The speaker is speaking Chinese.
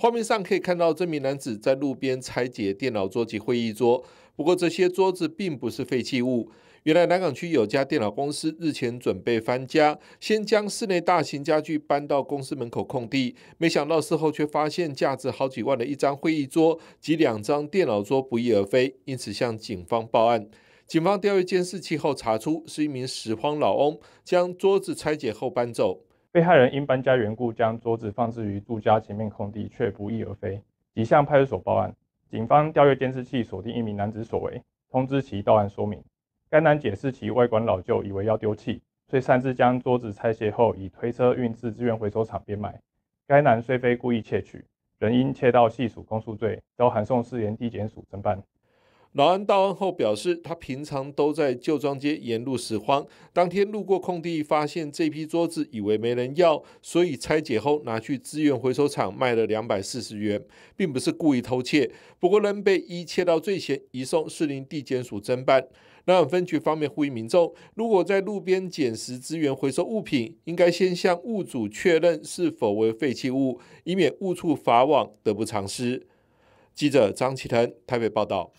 画面上可以看到，这名男子在路边拆解电脑桌及会议桌。不过，这些桌子并不是废弃物。原来，南港区有家电脑公司日前准备搬家，先将室内大型家具搬到公司门口空地，没想到事后却发现价值好几万的一张会议桌及两张电脑桌不翼而飞，因此向警方报案。警方调阅监视器后，查出是一名拾荒老翁将桌子拆解后搬走。被害人因搬家缘故，将桌子放置于住家前面空地，却不翼而飞，即向派出所报案。警方调阅监视器，锁定一名男子所为，通知其到案说明。该男解释其外观老旧，以为要丢弃，遂擅自将桌子拆卸后，以推车运至资源回收厂变卖。该男虽非故意窃取，仍因窃盗系属公诉罪，遭函送士联地检署侦办。老安到案后表示，他平常都在旧庄街沿路拾荒，当天路过空地，发现这批桌子，以为没人要，所以拆解后拿去资源回收厂卖了两百四十元，并不是故意偷窃。不过仍被依窃盗罪嫌移送士林地检署侦办。那分局方面呼吁民众，如果在路边捡拾资源回收物品，应该先向物主确认是否为废弃物，以免误触法网，得不偿失。记者张奇腾台北报道。